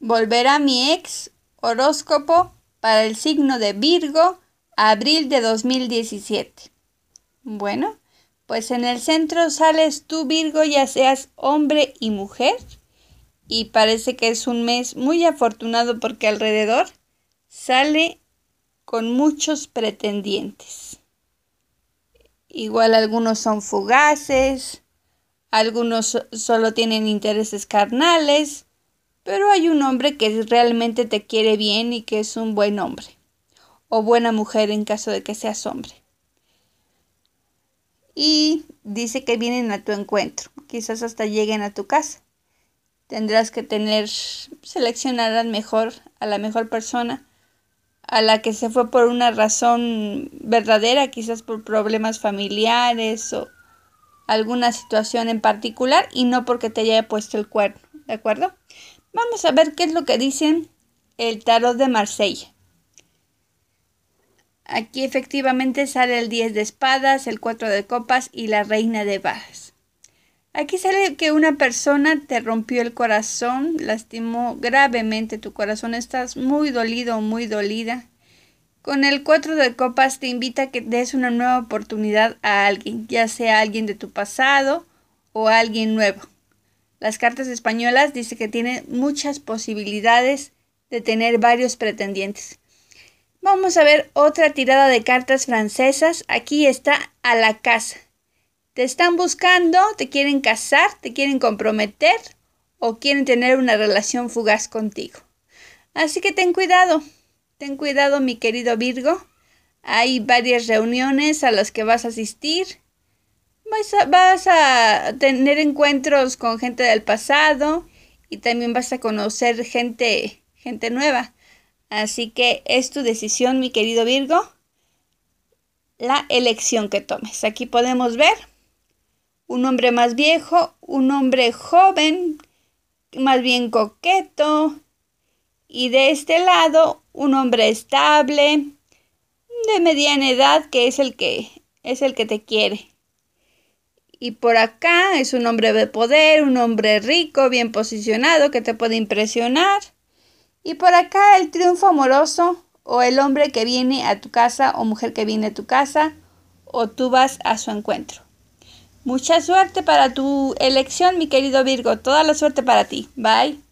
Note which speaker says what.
Speaker 1: Volver a mi ex, horóscopo para el signo de Virgo, abril de 2017. Bueno, pues en el centro sales tú Virgo, ya seas hombre y mujer, y parece que es un mes muy afortunado porque alrededor sale con muchos pretendientes. Igual algunos son fugaces, algunos solo tienen intereses carnales, pero hay un hombre que realmente te quiere bien y que es un buen hombre. O buena mujer en caso de que seas hombre. Y dice que vienen a tu encuentro. Quizás hasta lleguen a tu casa. Tendrás que tener, seleccionar mejor, a la mejor persona, a la que se fue por una razón verdadera, quizás por problemas familiares o alguna situación en particular y no porque te haya puesto el cuerno, ¿de acuerdo? Vamos a ver qué es lo que dicen el tarot de Marsella. Aquí efectivamente sale el 10 de espadas, el 4 de copas y la reina de bajas. Aquí sale que una persona te rompió el corazón, lastimó gravemente tu corazón, estás muy dolido o muy dolida. Con el 4 de copas te invita a que des una nueva oportunidad a alguien, ya sea alguien de tu pasado o alguien nuevo. Las cartas españolas dice que tiene muchas posibilidades de tener varios pretendientes. Vamos a ver otra tirada de cartas francesas. Aquí está a la casa. Te están buscando, te quieren casar, te quieren comprometer o quieren tener una relación fugaz contigo. Así que ten cuidado, ten cuidado mi querido Virgo. Hay varias reuniones a las que vas a asistir vas a, tener encuentros con gente del pasado y también vas a conocer gente, gente nueva. Así que es tu decisión, mi querido Virgo, la elección que tomes. Aquí podemos ver un hombre más viejo, un hombre joven, más bien coqueto, y de este lado un hombre estable, de mediana edad, que es el que es el que te quiere. Y por acá es un hombre de poder, un hombre rico, bien posicionado, que te puede impresionar. Y por acá el triunfo amoroso o el hombre que viene a tu casa o mujer que viene a tu casa o tú vas a su encuentro. Mucha suerte para tu elección, mi querido Virgo. Toda la suerte para ti. Bye.